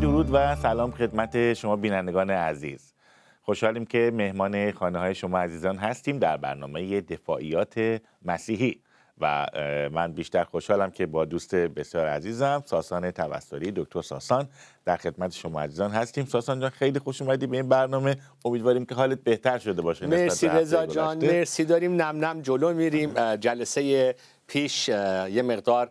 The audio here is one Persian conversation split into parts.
درود و سلام خدمت شما بینندگان عزیز خوشحالیم که مهمان خانه های شما عزیزان هستیم در برنامه دفاعیات مسیحی و من بیشتر خوشحالم که با دوست بسیار عزیزم ساسان توسلی دکتر ساسان در خدمت شما عزیزان هستیم ساسان جان خیلی خوش اومدی به این برنامه امیدواریم که حالت بهتر شده باشه مرسی رضا جان مرسی داریم نم نم جلو میریم جلسه پیش یه مقدار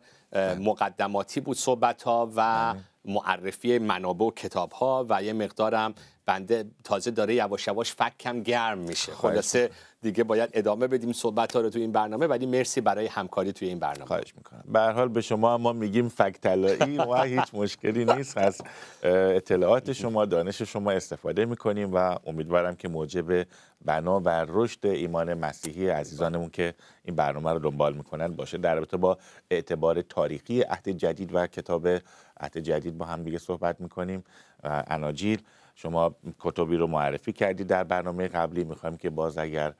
مقدماتی بود صحبت ها و معرفی منابع و کتاب ها و یه مقدارم بنده تازه داره یواش یواش فکم گرم میشه خلاصه دیگه باید ادامه بدیم صحبت ها رو تو این برنامه ولی مرسی برای همکاری توی این برنامه خواهش میکنم به هر حال به شما ما میگیم فک طلایی ما هیچ مشکلی نیست از اطلاعات شما دانش شما استفاده میکنیم و امیدوارم که موجب بنا و رشد ایمان مسیحی عزیزانمون که این برنامه رو دنبال میکنن باشه در رابطه با اعتبار تاریخی عهد جدید و کتاب عهد جدید با هم دیگه صحبت میکنیم اناجیل شما کتبی رو معرفی کردی در برنامه قبلی میخوایم که باز اگر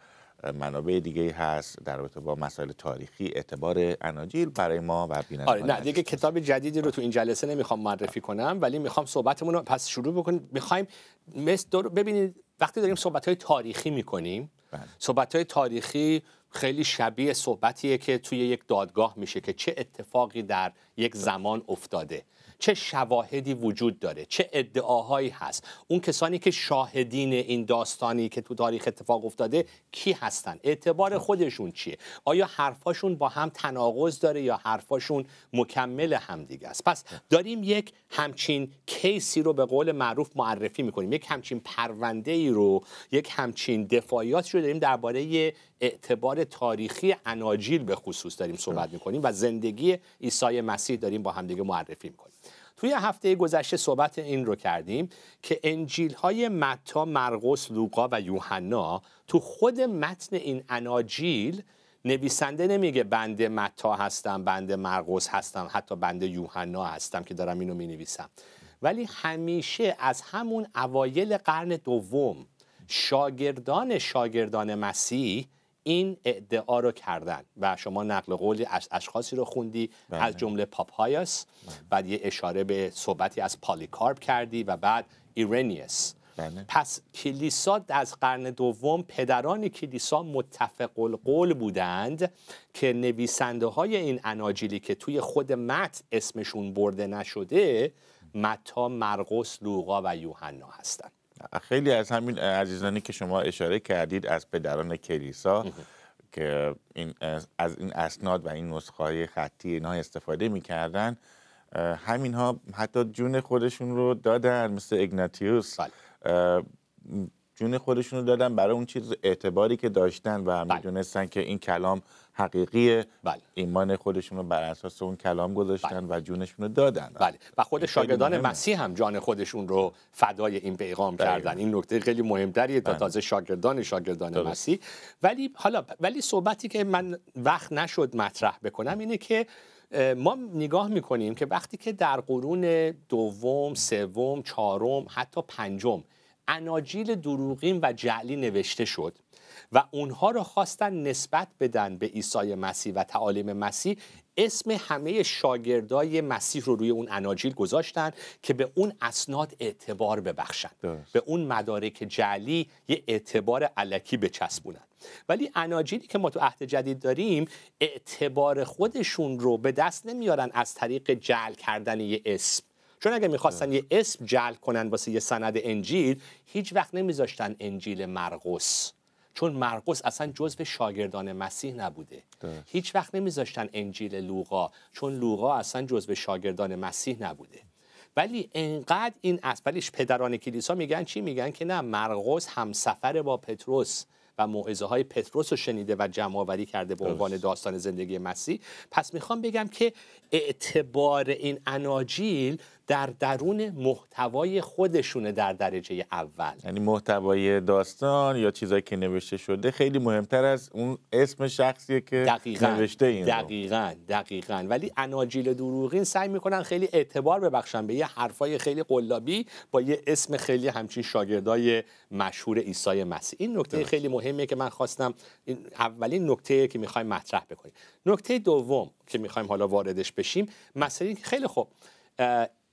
منابع دیگه هست در رابطه با مسائل تاریخی اعتبار اناجیل برای ما و بینندگان آره نه دیگه کتاب جدیدی رو تو این جلسه نمیخوام معرفی کنم ولی میخوام صحبتمون رو پس شروع بکنیم میخوایم ببینید وقتی داریم صحبت های تاریخی میکنیم بله. صحبت های تاریخی خیلی شبیه صحبتیه که توی یک دادگاه میشه که چه اتفاقی در یک بله. زمان افتاده چه شواهدی وجود داره چه ادعاهایی هست اون کسانی که شاهدین این داستانی که تو تاریخ اتفاق افتاده کی هستن اعتبار خودشون چیه آیا حرفاشون با هم تناقض داره یا حرفاشون مکمل همدیگه است پس داریم یک همچین کیسی رو به قول معروف معرفی میکنیم یک همچین پرونده ای رو یک همچین دفاعیات رو داریم درباره اعتبار تاریخی اناجیل به خصوص داریم صحبت میکنیم و زندگی عیسی مسیح داریم با همدیگه معرفی میکنیم توی هفته گذشته صحبت این رو کردیم که انجیل های متا، مرقس، لوقا و یوحنا تو خود متن این اناجیل نویسنده نمیگه بنده متا هستم، بنده مرقس هستم، حتی بنده یوحنا هستم که دارم اینو می نویسم. ولی همیشه از همون اوایل قرن دوم شاگردان شاگردان مسیح این ادعا رو کردن و شما نقل قولی از اشخاصی رو خوندی بله. از جمله پاپایاس بله. بعد یه اشاره به صحبتی از پالیکارب کردی و بعد ایرنیس بله. پس کلیسا از قرن دوم پدران کلیسا متفق القول بودند که نویسنده های این اناجیلی که توی خود مت اسمشون برده نشده متا مرقس لوقا و یوحنا هستند خیلی از همین عزیزانی که شما اشاره کردید از پدران کلیسا که این از این اسناد و این نسخه های خطی اینها استفاده میکردن همین ها حتی جون خودشون رو دادن مثل اگناتیوس بله. جون خودشون رو دادن برای اون چیز اعتباری که داشتن و بله. که این کلام حقیقیه بله. ایمان خودشون رو بر اساس اون کلام گذاشتن بله. و جونشون رو دادن بله و خود شاگردان مسیح هم جان خودشون رو فدای این پیغام بله. کردن این نکته خیلی مهمتریه تا بله. تازه شاگردان شاگردان مسیح ولی حالا ولی صحبتی که من وقت نشد مطرح بکنم اینه که ما نگاه میکنیم که وقتی که در قرون دوم، سوم، چهارم، حتی پنجم اناجیل دروغین و جعلی نوشته شد و اونها را خواستن نسبت بدن به عیسی مسیح و تعالیم مسیح اسم همه شاگردای مسیح رو روی اون اناجیل گذاشتن که به اون اسناد اعتبار ببخشن به اون مدارک جعلی یه اعتبار علکی بچسبونن ولی اناجیلی که ما تو عهد جدید داریم اعتبار خودشون رو به دست نمیارن از طریق جعل کردن یه اسم چون اگه میخواستن یه اسم جلب کنن واسه یه سند انجیل هیچ وقت نمیذاشتن انجیل مرقس چون مرقس اصلا جزو شاگردان مسیح نبوده هیچ وقت نمیذاشتن انجیل لوقا چون لوقا اصلا جزو شاگردان مسیح نبوده ولی انقدر این است پدران کلیسا میگن چی میگن که نه مرقس سفر با پتروس و موعظه های پتروس رو شنیده و جمع کرده به عنوان داستان زندگی مسیح پس میخوام بگم که اعتبار این اناجیل در درون محتوای خودشونه در درجه اول یعنی محتوای داستان یا چیزایی که نوشته شده خیلی مهمتر از اون اسم شخصی که دقیقاً. نوشته این دقیقا دقیقا ولی اناجیل دروغین سعی میکنن خیلی اعتبار ببخشن به یه حرفای خیلی قلابی با یه اسم خیلی همچین شاگردای مشهور عیسی مسیح این نکته خیلی مهمه که من خواستم اولین نکته که میخوایم مطرح بکنیم نکته دوم که میخوایم حالا واردش بشیم مسئله خیلی خوب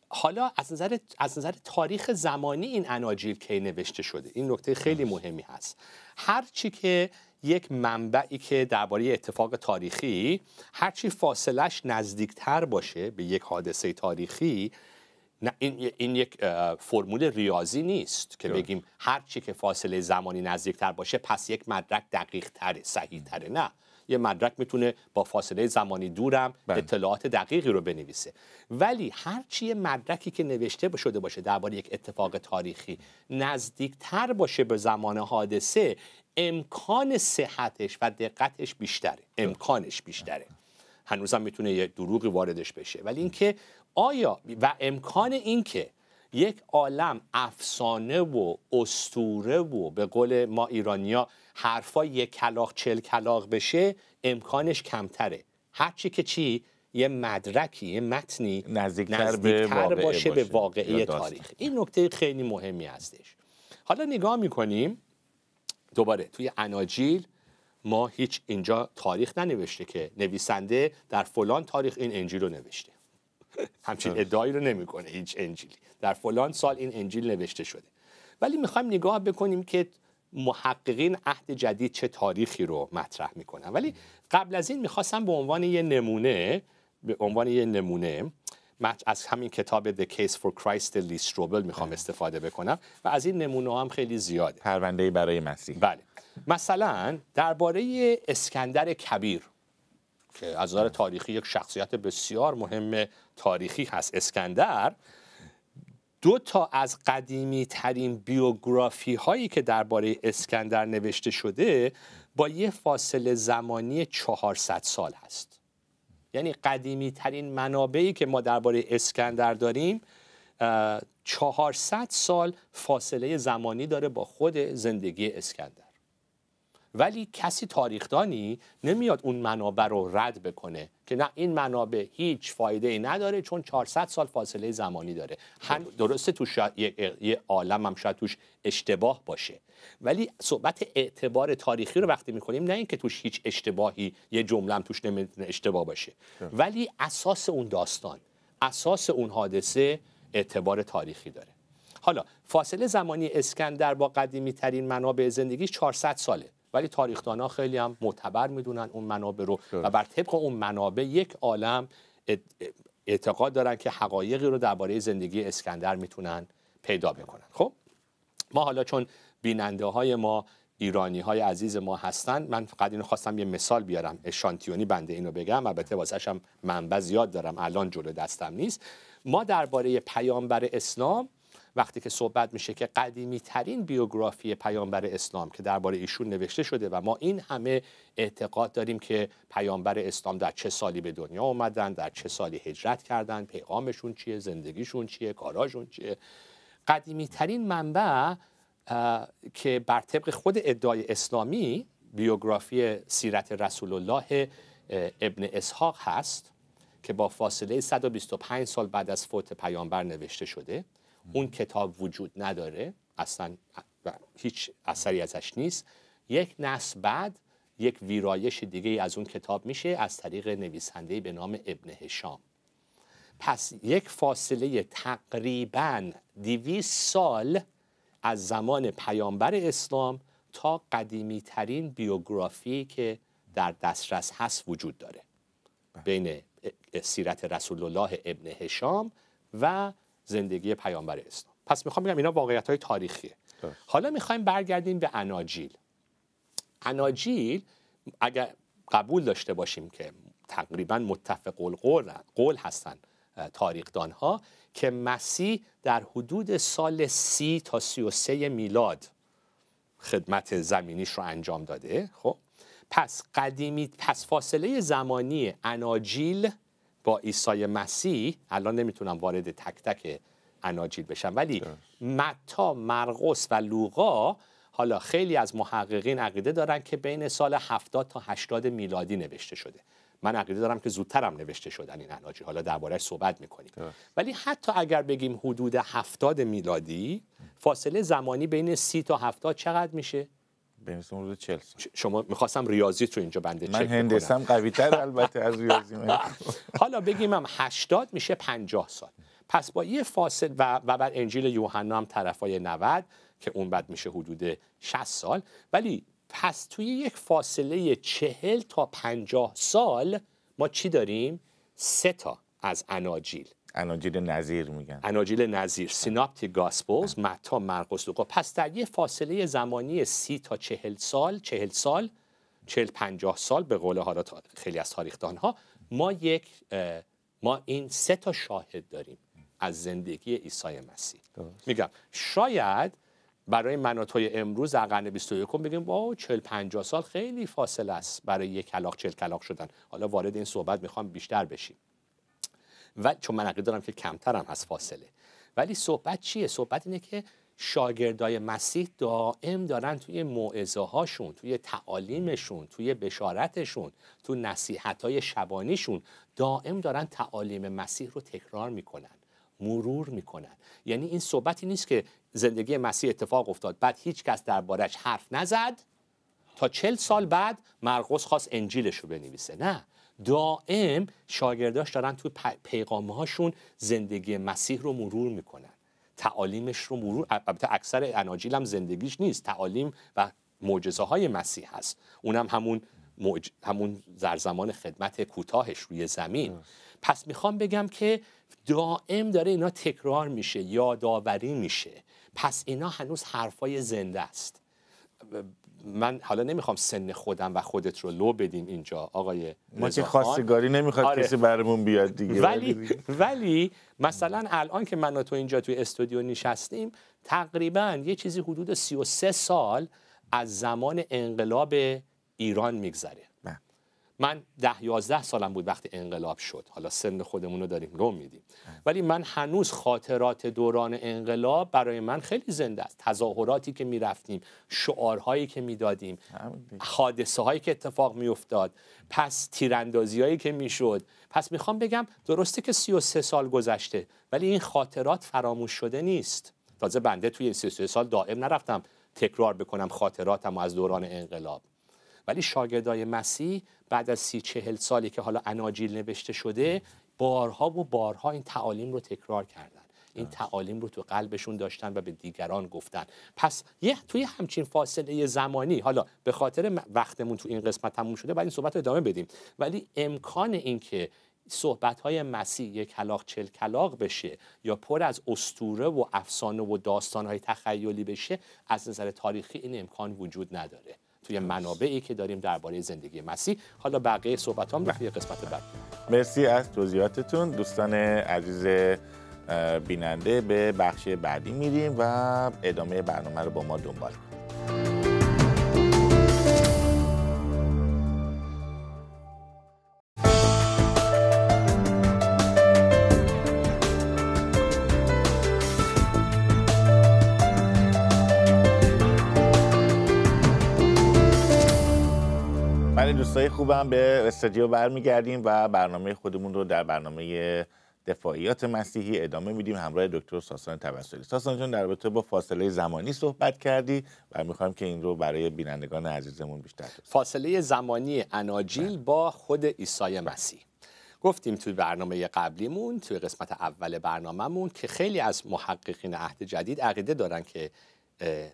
حالا از نظر از نظر تاریخ زمانی این اناجیل کی نوشته شده این نکته خیلی مهمی هست هرچی که یک منبعی که درباره اتفاق تاریخی هرچی فاصلش نزدیکتر باشه به یک حادثه تاریخی نه این, این یک فرمول ریاضی نیست که بگیم هرچی که فاصله زمانی نزدیکتر باشه پس یک مدرک دقیق تره صحیح تره نه یه مدرک میتونه با فاصله زمانی دورم بله. اطلاعات دقیقی رو بنویسه ولی هر چی مدرکی که نوشته شده باشه درباره یک اتفاق تاریخی نزدیکتر باشه به زمان حادثه امکان صحتش و دقتش بیشتره امکانش بیشتره هنوزم میتونه یه دروغی واردش بشه ولی اینکه آیا و امکان اینکه یک عالم افسانه و استوره و به قول ما ایرانیا حرفا یک کلاق چل کلاق بشه امکانش کمتره هرچی که چی یه مدرکی یه متنی نزدیکتر, به باشه, به واقعی تاریخ این نکته خیلی مهمی هستش حالا نگاه میکنیم دوباره توی اناجیل ما هیچ اینجا تاریخ ننوشته که نویسنده در فلان تاریخ این انجیل رو نوشته همچین ادعایی رو نمیکنه هیچ انجیلی در فلان سال این انجیل نوشته شده ولی میخوایم نگاه بکنیم که محققین عهد جدید چه تاریخی رو مطرح میکنن ولی قبل از این میخواستم به عنوان یه نمونه به عنوان یه نمونه از همین کتاب The Case for Christ لیستروبل میخوام استفاده بکنم و از این نمونه هم خیلی زیاده پرونده برای مسیح بله مثلا درباره اسکندر کبیر که از نظر تاریخی یک شخصیت بسیار مهم تاریخی هست اسکندر دو تا از قدیمی ترین بیوگرافی هایی که درباره اسکندر نوشته شده با یه فاصله زمانی 400 سال هست یعنی قدیمی ترین منابعی که ما درباره اسکندر داریم 400 سال فاصله زمانی داره با خود زندگی اسکندر ولی کسی تاریخدانی نمیاد اون منابع رو رد بکنه که نه این منابع هیچ فایده ای نداره چون 400 سال فاصله زمانی داره هم درسته تو یه... یه عالم هم شاید توش اشتباه باشه ولی صحبت اعتبار تاریخی رو وقتی میکنیم نه اینکه توش هیچ اشتباهی یه جمله هم توش نمیتونه اشتباه باشه ولی اساس اون داستان اساس اون حادثه اعتبار تاریخی داره حالا فاصله زمانی اسکندر با قدیمی ترین منابع زندگی 400 ساله ولی ها خیلی هم معتبر میدونن اون منابع رو و بر طبق اون منابع یک عالم اعتقاد دارن که حقایقی رو درباره زندگی اسکندر میتونن پیدا بکنن خب ما حالا چون بیننده های ما ایرانی های عزیز ما هستن من فقط اینو خواستم یه مثال بیارم شانتیونی بنده اینو بگم البته واسهشم منبع زیاد دارم الان جلو دستم نیست ما درباره پیامبر اسلام وقتی که صحبت میشه که قدیمی ترین بیوگرافی پیامبر اسلام که درباره ایشون نوشته شده و ما این همه اعتقاد داریم که پیامبر اسلام در چه سالی به دنیا اومدن در چه سالی هجرت کردن پیغامشون چیه زندگیشون چیه کاراشون چیه قدیمی ترین منبع که بر طبق خود ادعای اسلامی بیوگرافی سیرت رسول الله ابن اسحاق هست که با فاصله 125 سال بعد از فوت پیامبر نوشته شده اون کتاب وجود نداره اصلا هیچ اثری ازش نیست یک نسل بعد یک ویرایش دیگه از اون کتاب میشه از طریق نویسنده به نام ابن هشام پس یک فاصله تقریبا دیویس سال از زمان پیامبر اسلام تا قدیمی ترین بیوگرافی که در دسترس هست وجود داره بله. بین سیرت رسول الله ابن هشام و زندگی پیامبر اسلام پس میخوام بگم اینا واقعیت های تاریخیه حالا میخوایم برگردیم به اناجیل اناجیل اگر قبول داشته باشیم که تقریبا متفق القول قول هستن تاریخدان ها که مسیح در حدود سال سی تا سی و سه میلاد خدمت زمینیش رو انجام داده خب پس قدیمی پس فاصله زمانی اناجیل با عیسی مسیح الان نمیتونم وارد تک تک اناجیل بشم ولی متا مرقس و لوقا حالا خیلی از محققین عقیده دارن که بین سال 70 تا 80 میلادی نوشته شده من عقیده دارم که زودتر هم نوشته شدن این اناجیل حالا دربارهش صحبت میکنیم ولی حتی اگر بگیم حدود 70 میلادی فاصله زمانی بین 30 تا 70 چقدر میشه بنویسم روز 40 سال شما میخواستم ریاضیت رو اینجا بنده چک من هندسم قوی تر البته از ریاضی من حالا بگیم هم 80 میشه 50 سال پس با یه فاصل و, و بعد انجیل یوحنا هم طرفای 90 که اون بعد میشه حدود 60 سال ولی پس توی یک فاصله چهل تا 50 سال ما چی داریم سه تا از اناجیل اناجیل نظیر میگن اناجیل نظیر سیناپتی گاسپلز متا مرقس لوقا پس در یه فاصله زمانی سی تا چهل سال چهل سال چهل پنجاه سال به قول حالا خیلی از تاریخدانها ها ما یک ما این سه تا شاهد داریم از زندگی عیسی مسیح دوست. میگم شاید برای من امروز در قرن 21 بگیم با 40 50 سال خیلی فاصله است برای یک کلاق چل کلاق شدن حالا وارد این صحبت میخوام بیشتر بشیم و چون من عقیده دارم که کمتر هم هست فاصله ولی صحبت چیه صحبت اینه که شاگردای مسیح دائم دارن توی معزه هاشون توی تعالیمشون توی بشارتشون تو نصیحت های شبانیشون دائم دارن تعالیم مسیح رو تکرار میکنن مرور میکنن یعنی این صحبتی نیست که زندگی مسیح اتفاق افتاد بعد هیچ کس دربارش حرف نزد تا چل سال بعد مرقس خواست انجیلش رو بنویسه نه دائم شاگرداش دارن توی پیغامه هاشون زندگی مسیح رو مرور میکنن تعالیمش رو مرور اکثر اناجیل هم زندگیش نیست تعالیم و معجزه های مسیح هست اونم همون همون در زمان خدمت کوتاهش روی زمین پس میخوام بگم که دائم داره اینا تکرار میشه یادآوری میشه پس اینا هنوز حرفای زنده است من حالا نمیخوام سن خودم و خودت رو لو بدیم اینجا آقای ما که خواستگاری نمیخواد آره. کسی برمون بیاد دیگه ولی ولی مثلا الان که من و تو اینجا توی استودیو نشستیم تقریبا یه چیزی حدود 33 سال از زمان انقلاب ایران میگذره من ده یازده سالم بود وقتی انقلاب شد حالا سن خودمون رو داریم رو میدیم ولی من هنوز خاطرات دوران انقلاب برای من خیلی زنده است تظاهراتی که میرفتیم شعارهایی که میدادیم حادثه هایی که اتفاق میافتاد پس تیراندازی هایی که میشد پس میخوام بگم درسته که 33 سال گذشته ولی این خاطرات فراموش شده نیست تازه بنده توی این 33 سال دائم نرفتم تکرار بکنم خاطراتم از دوران انقلاب ولی شاگردای مسیح بعد از سی چهل سالی که حالا اناجیل نوشته شده بارها و بارها این تعالیم رو تکرار کردن این تعالیم رو تو قلبشون داشتن و به دیگران گفتن پس یه توی همچین فاصله زمانی حالا به خاطر وقتمون تو این قسمت تموم شده بعد این صحبت رو ادامه بدیم ولی امکان اینکه صحبت های مسیح یک کلاق چل کلاق بشه یا پر از استوره و افسانه و داستان های تخیلی بشه از نظر تاریخی این امکان وجود نداره توی منابعی که داریم درباره زندگی مسیح حالا بقیه صحبت هم بله. توی قسمت بعد مرسی از توضیحاتتون دوستان عزیز بیننده به بخش بعدی میریم و ادامه برنامه رو با ما دنبال کنیم دوستای خوبم به استودیو برمیگردیم و برنامه خودمون رو در برنامه دفاعیات مسیحی ادامه میدیم همراه دکتر ساسان توسلی ساسان جان در رابطه با فاصله زمانی صحبت کردی و میخوایم که این رو برای بینندگان عزیزمون بیشتر دوست. فاصله زمانی اناجیل بله. با خود عیسی مسیح گفتیم توی برنامه قبلیمون توی قسمت اول برنامهمون که خیلی از محققین عهد جدید عقیده دارن که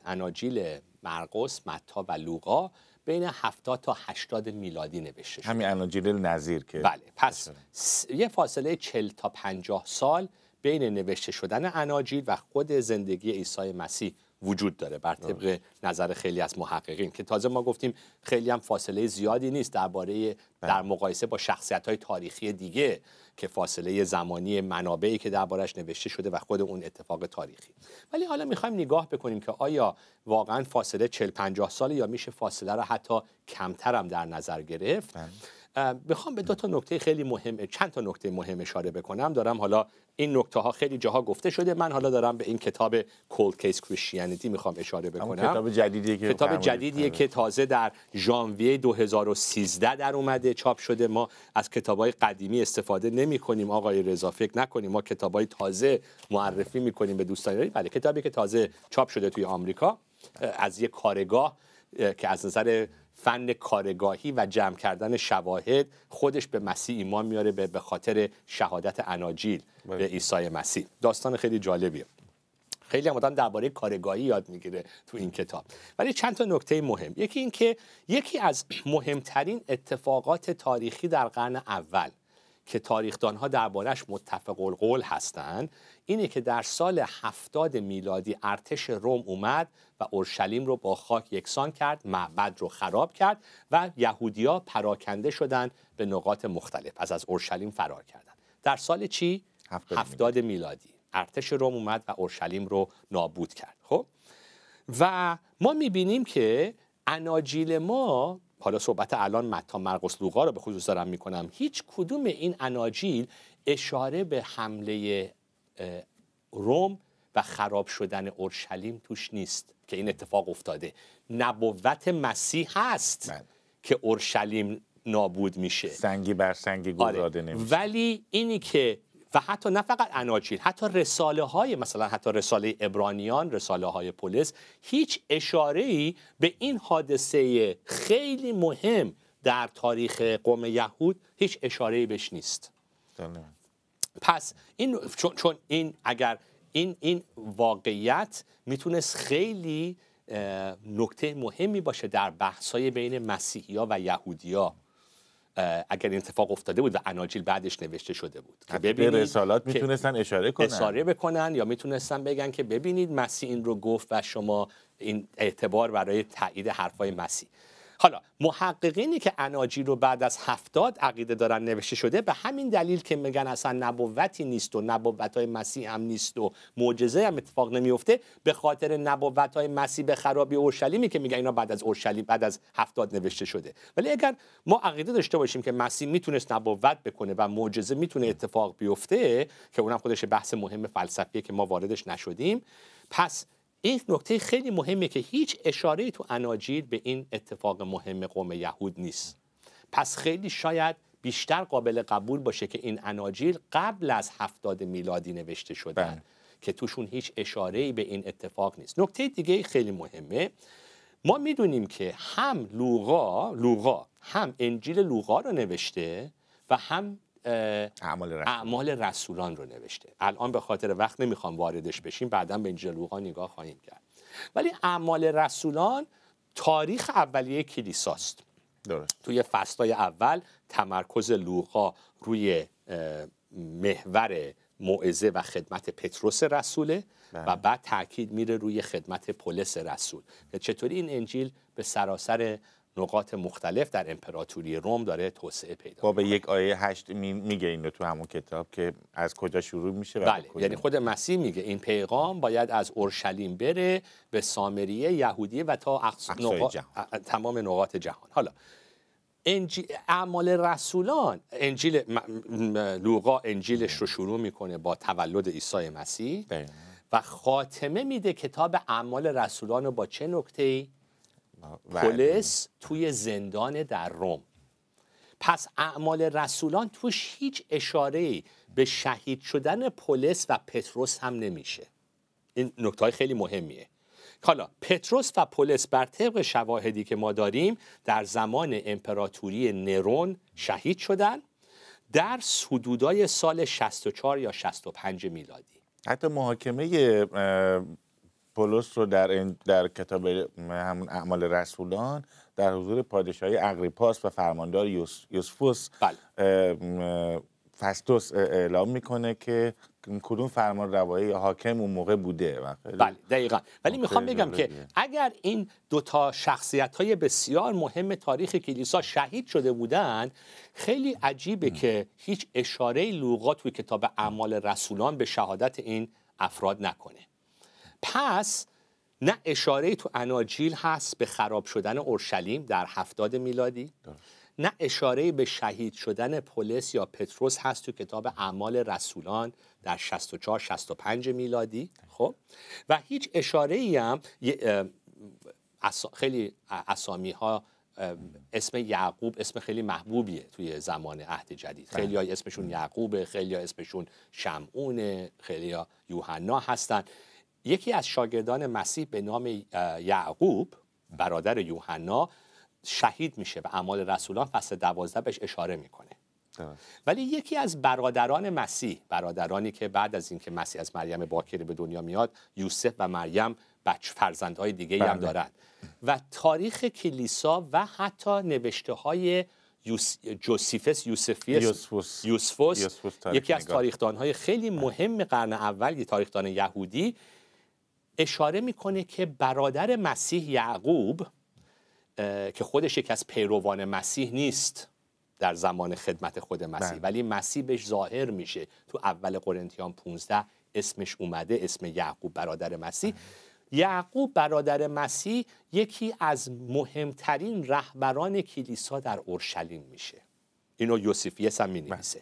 اناجیل مرقس متا و لوقا بین 70 تا 80 میلادی نوشته شده همین اناجیل نظیر که بله پس س... یه فاصله 40 تا 50 سال بین نوشته شدن اناجیل و خود زندگی عیسی مسیح وجود داره بر طبق نظر خیلی از محققین که تازه ما گفتیم خیلی هم فاصله زیادی نیست درباره بله. در مقایسه با شخصیت های تاریخی دیگه که فاصله زمانی منابعی که دربارش نوشته شده و خود اون اتفاق تاریخی ولی حالا میخوایم نگاه بکنیم که آیا واقعا فاصله 40 50 سال یا میشه فاصله را حتی کمتر هم در نظر گرفت بله. بخوام به دو تا نکته خیلی مهم چند تا نکته مهم اشاره بکنم دارم حالا این نکته ها خیلی جاها گفته شده من حالا دارم به این کتاب کولد کیس کریستیانیتی میخوام اشاره بکنم کتاب جدیدیه که کتاب جدیدیه آره. که تازه در ژانویه 2013 در اومده چاپ شده ما از کتاب های قدیمی استفاده نمی کنیم آقای رضا فکر نکنیم ما کتاب های تازه معرفی میکنیم به دوستان بله کتابی که تازه چاپ شده توی آمریکا از یک کارگاه که از نظر فن کارگاهی و جمع کردن شواهد خودش به مسیح ایمان میاره به خاطر شهادت اناجیل به بله. عیسی مسیح داستان خیلی جالبیه خیلی هم درباره کارگاهی یاد میگیره تو این کتاب ولی چند تا نکته مهم یکی اینکه یکی از مهمترین اتفاقات تاریخی در قرن اول که تاریخدانها دربارش متفق القول هستند اینه که در سال هفتاد میلادی ارتش روم اومد و اورشلیم رو با خاک یکسان کرد معبد رو خراب کرد و یهودیا پراکنده شدند به نقاط مختلف از از اورشلیم فرار کردند در سال چی هفتاد میلادی ارتش روم اومد و اورشلیم رو نابود کرد خب و ما میبینیم که اناجیل ما حالا صحبت الان متا مرقس لوقا رو به خصوص دارم میکنم هیچ کدوم این اناجیل اشاره به حمله روم و خراب شدن اورشلیم توش نیست که این اتفاق افتاده نبوت مسیح هست بله. که اورشلیم نابود میشه سنگی بر سنگی آره. گذاده نمیشه ولی اینی که و حتی نه فقط اناچیر حتی رساله های مثلا حتی رساله ابرانیان رساله های پولس هیچ اشاره ای به این حادثه خیلی مهم در تاریخ قوم یهود هیچ اشاره ای بهش نیست پس این چون این اگر این این واقعیت میتونست خیلی نکته مهمی باشه در بحث های بین مسیحیا و یهودیا اگر این اتفاق افتاده بود و اناجیل بعدش نوشته شده بود که ببینید رسالات میتونستن اشاره کنن اشاره بکنن یا میتونستن بگن که ببینید مسیح این رو گفت و شما این اعتبار برای تایید حرفای مسیح حالا محققینی که اناجی رو بعد از هفتاد عقیده دارن نوشته شده به همین دلیل که میگن اصلا نبوتی نیست و نبوت های مسیح هم نیست و معجزه هم اتفاق نمیفته به خاطر نبوت های مسیح به خرابی اورشلیمی که میگن اینا بعد از اورشلیم بعد از هفتاد نوشته شده ولی اگر ما عقیده داشته باشیم که مسیح میتونست نبوت بکنه و معجزه میتونه اتفاق بیفته که اونم خودش بحث مهم فلسفیه که ما واردش نشدیم پس این نکته خیلی مهمه که هیچ اشاره تو اناجیل به این اتفاق مهم قوم یهود نیست پس خیلی شاید بیشتر قابل قبول باشه که این اناجیل قبل از هفتاد میلادی نوشته شدن بله. که توشون هیچ اشاره به این اتفاق نیست نکته دیگه خیلی مهمه ما میدونیم که هم لوقا لوقا هم انجیل لوقا رو نوشته و هم اعمال, رسولان رو نوشته الان به خاطر وقت نمیخوام واردش بشیم بعدا به این لوقا نگاه خواهیم کرد ولی اعمال رسولان تاریخ اولیه کلیساست درست. توی فستای اول تمرکز لوقا روی محور موعظه و خدمت پتروس رسوله بله. و بعد تاکید میره روی خدمت پولس رسول چطوری این انجیل به سراسر نقاط مختلف در امپراتوری روم داره توسعه پیدا با به یک آیه هشت میگه اینو تو همون کتاب که از کجا شروع میشه و بله یعنی خود مسیح میگه این پیغام باید از اورشلیم بره به سامریه یهودیه و تا نقا... تمام نقاط جهان حالا اعمال رسولان انجیل لوقا انجیلش رو شروع میکنه با تولد عیسی مسیح بله. و خاتمه میده کتاب اعمال رسولان رو با چه نکته ای پولس توی زندان در روم پس اعمال رسولان توش هیچ اشاره به شهید شدن پولس و پتروس هم نمیشه این نکته خیلی مهمیه حالا پتروس و پولس بر طبق شواهدی که ما داریم در زمان امپراتوری نرون شهید شدن در حدودای سال 64 یا 65 میلادی حتی محاکمه پولس رو در, در کتاب همون اعمال رسولان در حضور پادشاهی اغریپاس و فرماندار یوسفوس بله. فستوس اعلام میکنه که کدوم فرمان روایی حاکم اون موقع بوده بله ولی میخوام بگم که اگر این دوتا شخصیت های بسیار مهم تاریخ کلیسا شهید شده بودند خیلی عجیبه که هیچ اشاره لوقا توی کتاب اعمال رسولان به شهادت این افراد نکنه پس نه اشاره تو اناجیل هست به خراب شدن اورشلیم در هفتاد میلادی نه اشاره به شهید شدن پولس یا پتروس هست تو کتاب اعمال رسولان در 64 65 میلادی خب و هیچ اشاره ای هم خیلی اسامی ها اسم یعقوب اسم خیلی محبوبیه توی زمان عهد جدید بله. خیلی های اسمشون یعقوبه خیلی ها اسمشون شمعونه خیلی ها یوحنا هستن یکی از شاگردان مسیح به نام یعقوب برادر یوحنا شهید میشه و اعمال رسولان فصل دوازده بهش اشاره میکنه ولی یکی از برادران مسیح برادرانی که بعد از اینکه مسیح از مریم باکره به دنیا میاد یوسف و مریم بچ فرزندهای دیگه هم بله. دارند و تاریخ کلیسا و حتی نوشته های جوسیفس یوسفیس یوسفوس, یوسفوس. یکی از تاریخدان های خیلی بله. مهم قرن اول یه تاریخدان یهودی اشاره میکنه که برادر مسیح یعقوب که خودش یکی از پیروان مسیح نیست در زمان خدمت خود مسیح بله. ولی مسیح بهش ظاهر میشه تو اول قرنتیان 15 اسمش اومده اسم یعقوب برادر مسیح بله. یعقوب برادر مسیح یکی از مهمترین رهبران کلیسا در اورشلیم میشه اینو یوسفیس هم مینویسه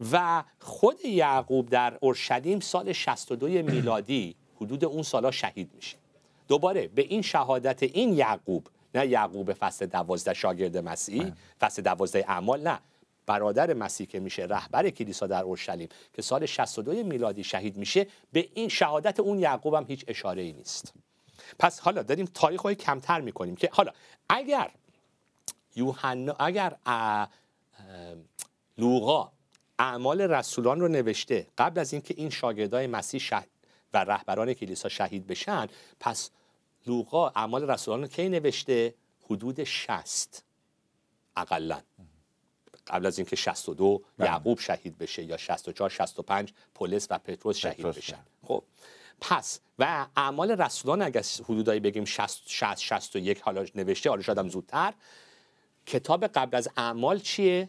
بله. و خود یعقوب در اورشلیم سال 62 میلادی حدود اون سالا شهید میشه دوباره به این شهادت این یعقوب نه یعقوب فصل دوازده شاگرد مسیح بله. فصل دوازده اعمال نه برادر مسیح که میشه رهبر کلیسا در اورشلیم که سال 62 میلادی شهید میشه به این شهادت اون یعقوب هم هیچ اشاره ای نیست پس حالا داریم تاریخ های کمتر میکنیم که حالا اگر یوحنا اگر لوقا اعمال رسولان رو نوشته قبل از اینکه این شاگردای مسیح و رهبران کلیسا شهید بشن پس لوقا اعمال رسولان کی نوشته حدود 60 اقلا قبل از اینکه 62 بله. یعقوب شهید بشه یا 64 65 پولس و پتروس شهید بله. بشن خب پس و اعمال رسولان اگر حدودایی بگیم 60 60 61 حالا نوشته حالا شاید زودتر کتاب قبل از اعمال چیه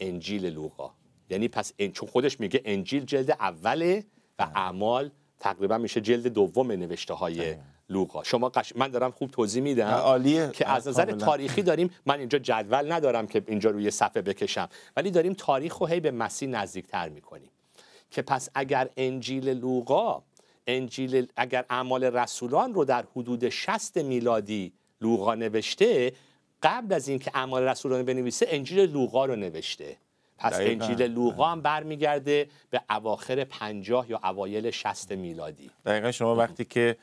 انجیل لوقا یعنی پس چون خودش میگه انجیل جلد اوله و بله. اعمال تقریبا میشه جلد دوم نوشته های آره. لوقا شما من دارم خوب توضیح میدم عالیه. که از نظر تاریخی داریم من اینجا جدول ندارم که اینجا روی صفحه بکشم ولی داریم تاریخ و هی به مسیح نزدیکتر میکنیم که پس اگر انجیل لوقا انجیل اگر اعمال رسولان رو در حدود 60 میلادی لوقا نوشته قبل از اینکه اعمال رسولان بنویسه انجیل لوقا رو نوشته پس انجیل لوقا هم برمیگرده به اواخر پنجاه یا اوایل شست میلادی دقیقا شما وقتی که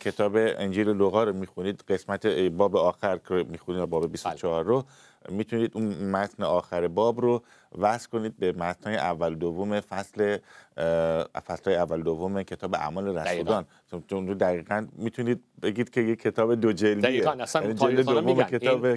کتاب انجیل لوقا رو میخونید قسمت باب آخر که میخونید باب 24 رو بله. میتونید اون متن آخر باب رو وصل کنید به متن اول دوم فصل فصل اول دوم کتاب اعمال رسولان چون دقیقا میتونید بگید که یک کتاب دو جلدیه دقیقاً اصلا یعنی جلد میگن.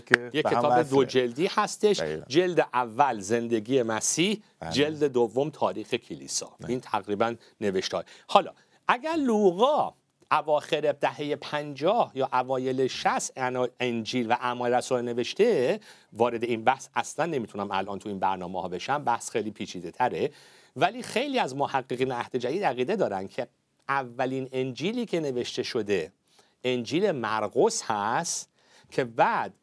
که یک کتاب دو جلدی هستش جلد اول زندگی مسیح بله. جلد دوم تاریخ کلیسا بله. این تقریبا نوشته حالا اگر لوقا اواخر دهه پنجاه یا اوایل 60 انجیل و اعمال رسول نوشته وارد این بحث اصلا نمیتونم الان تو این برنامه ها بشم بحث خیلی پیچیده تره ولی خیلی از محققین عهد جدید عقیده دارن که اولین انجیلی که نوشته شده انجیل مرقس هست که بعد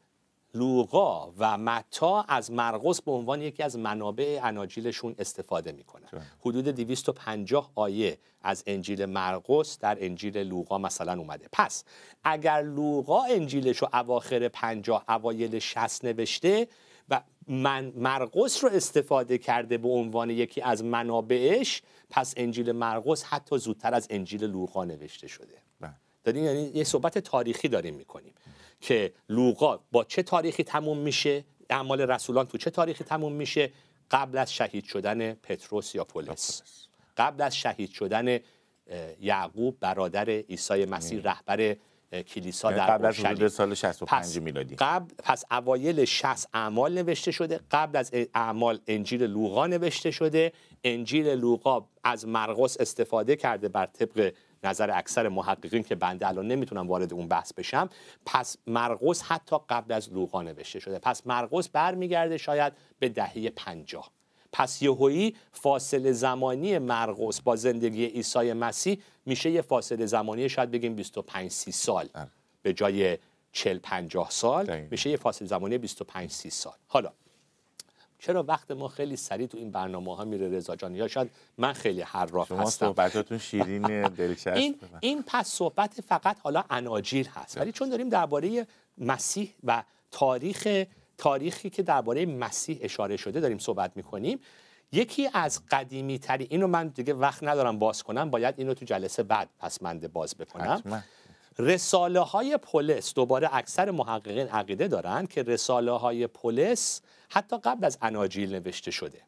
لوقا و متا از مرقس به عنوان یکی از منابع اناجیلشون استفاده میکنن حدود 250 آیه از انجیل مرقس در انجیل لوقا مثلا اومده پس اگر لوقا انجیلش رو اواخر 50 اوایل 60 نوشته و من مرقس رو استفاده کرده به عنوان یکی از منابعش پس انجیل مرقس حتی زودتر از انجیل لوقا نوشته شده بله. داریم یعنی یه صحبت تاریخی داریم میکنیم که لوقا با چه تاریخی تموم میشه اعمال رسولان تو چه تاریخی تموم میشه قبل از شهید شدن پتروس یا پولس قبل از شهید شدن یعقوب برادر عیسی مسیح رهبر کلیسا یعنی در قبل از حدود سال 65 میلادی قبل پس اوایل 60 اعمال نوشته شده قبل از اعمال انجیل لوقا نوشته شده انجیل لوقا از مرقس استفاده کرده بر طبق نظر اکثر محققین که بنده الان نمیتونم وارد اون بحث بشم پس مرقس حتی قبل از لوقا نوشته شده پس مرقس برمیگرده شاید به دهه پنجاه پس یهویی فاصله زمانی مرقس با زندگی عیسی مسیح میشه یه فاصله زمانی شاید بگیم 25 30 سال بله. به جای 40 50 سال میشه یه فاصله زمانی 25 30 سال حالا چرا وقت ما خیلی سریع تو این برنامه ها میره رضا جان یا شاید من خیلی حراف شما هستم صحبتاتون شیرین دلچسب این این پس صحبت فقط حالا اناجیل هست ولی چون داریم درباره مسیح و تاریخ تاریخی که درباره مسیح اشاره شده داریم صحبت میکنیم یکی از قدیمی تری اینو من دیگه وقت ندارم باز کنم باید اینو تو جلسه بعد پس منده باز بکنم حتما. رساله های پولس دوباره اکثر محققین عقیده دارند که رساله های پولس حتی قبل از اناجیل نوشته شده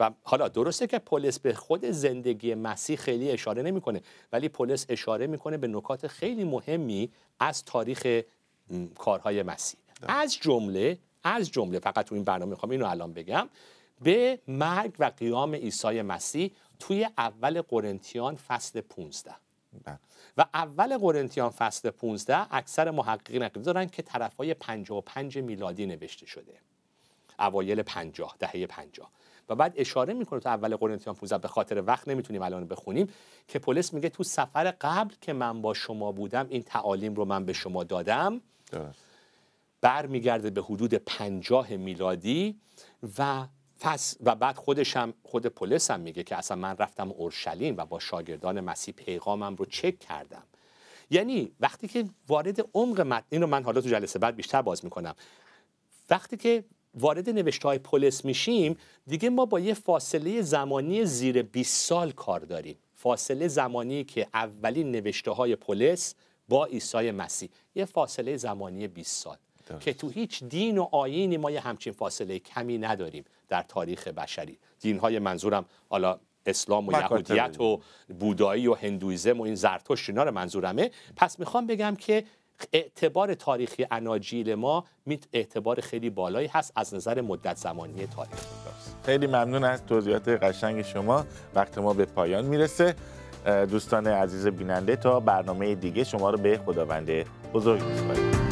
و حالا درسته که پولس به خود زندگی مسیح خیلی اشاره نمیکنه ولی پولس اشاره میکنه به نکات خیلی مهمی از تاریخ کارهای مسیح بله. از جمله از جمله فقط تو این برنامه میخوام اینو الان بگم به مرگ و قیام عیسی مسیح توی اول قرنتیان فصل 15 و اول قرنتیان فصل 15 اکثر محققین عقیده دارن که طرف طرفای 55 میلادی نوشته شده اوایل 50 دهه 50 و بعد اشاره میکنه تو اول قرنتیان 15 به خاطر وقت نمیتونیم الان بخونیم که پولس میگه تو سفر قبل که من با شما بودم این تعالیم رو من به شما دادم برمیگرده به حدود 50 میلادی و پس و بعد خودش هم خود پولس هم میگه که اصلا من رفتم اورشلیم و با شاگردان مسیح پیغامم رو چک کردم یعنی وقتی که وارد عمق متن این رو من حالا تو جلسه بعد بیشتر باز میکنم وقتی که وارد نوشته های پولس میشیم دیگه ما با یه فاصله زمانی زیر 20 سال کار داریم فاصله زمانی که اولین نوشته های پولس با عیسی مسیح یه فاصله زمانی 20 سال که تو هیچ دین و آینی ما یه همچین فاصله کمی نداریم در تاریخ بشری دین های منظورم حالا اسلام و یهودیت و بودایی و هندویزم و این زرتشت اینا رو منظورمه پس میخوام بگم که اعتبار تاریخی اناجیل ما اعتبار خیلی بالایی هست از نظر مدت زمانی تاریخ خیلی ممنون از توضیحات قشنگ شما وقت ما به پایان میرسه دوستان عزیز بیننده تا برنامه دیگه شما رو به خداونده بزرگ میسپاریم